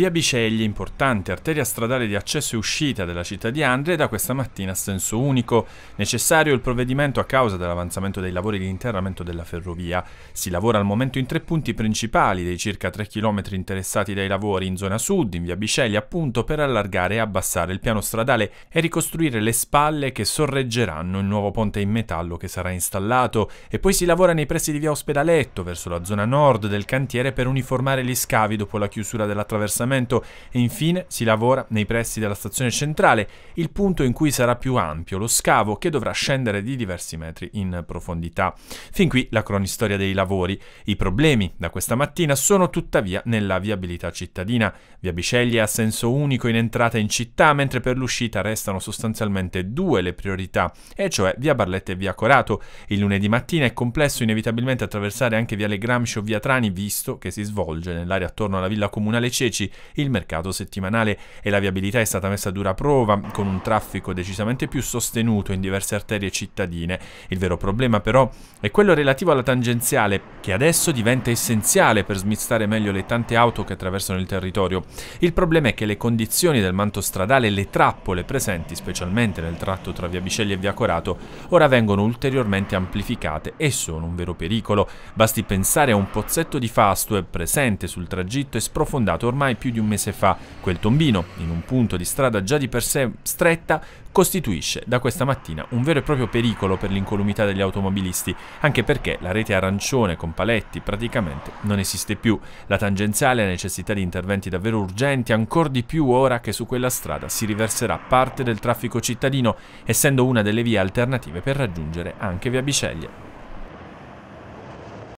Via Bicegli, importante arteria stradale di accesso e uscita della città di Andria, da questa mattina a senso unico. Necessario il provvedimento a causa dell'avanzamento dei lavori di interramento della ferrovia. Si lavora al momento in tre punti principali dei circa 3 km interessati dai lavori in zona sud, in via Bicegli appunto, per allargare e abbassare il piano stradale e ricostruire le spalle che sorreggeranno il nuovo ponte in metallo che sarà installato. E poi si lavora nei pressi di via Ospedaletto, verso la zona nord del cantiere, per uniformare gli scavi dopo la chiusura dell'attraversamento funzionamento e infine si lavora nei pressi della stazione centrale, il punto in cui sarà più ampio lo scavo che dovrà scendere di diversi metri in profondità. Fin qui la cronistoria dei lavori. I problemi da questa mattina sono tuttavia nella viabilità cittadina. Via Biceglie ha senso unico in entrata in città, mentre per l'uscita restano sostanzialmente due le priorità, e cioè via Barletta e via Corato. Il lunedì mattina è complesso inevitabilmente attraversare anche via Le Gramsci o via Trani, visto che si svolge nell'area attorno alla villa comunale Ceci il mercato settimanale e la viabilità è stata messa a dura prova con un traffico decisamente più sostenuto in diverse arterie cittadine. Il vero problema però è quello relativo alla tangenziale che adesso diventa essenziale per smistare meglio le tante auto che attraversano il territorio. Il problema è che le condizioni del manto stradale e le trappole presenti specialmente nel tratto tra via Bicelli e via Corato ora vengono ulteriormente amplificate e sono un vero pericolo. Basti pensare a un pozzetto di fastweb presente sul tragitto e sprofondato ormai più di un mese fa. Quel tombino, in un punto di strada già di per sé stretta, costituisce da questa mattina un vero e proprio pericolo per l'incolumità degli automobilisti, anche perché la rete arancione con paletti praticamente non esiste più. La tangenziale ha necessità di interventi davvero urgenti, ancor di più ora che su quella strada si riverserà parte del traffico cittadino, essendo una delle vie alternative per raggiungere anche via Biceglie.